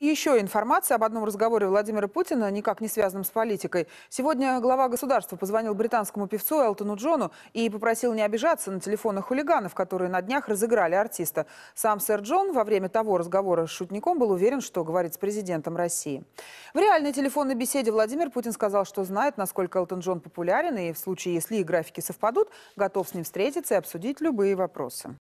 Еще информация об одном разговоре Владимира Путина, никак не связанном с политикой. Сегодня глава государства позвонил британскому певцу Элтону Джону и попросил не обижаться на телефонах хулиганов, которые на днях разыграли артиста. Сам сэр Джон во время того разговора с шутником был уверен, что говорит с президентом России. В реальной телефонной беседе Владимир Путин сказал, что знает, насколько Элтон Джон популярен и в случае, если их графики совпадут, готов с ним встретиться и обсудить любые вопросы.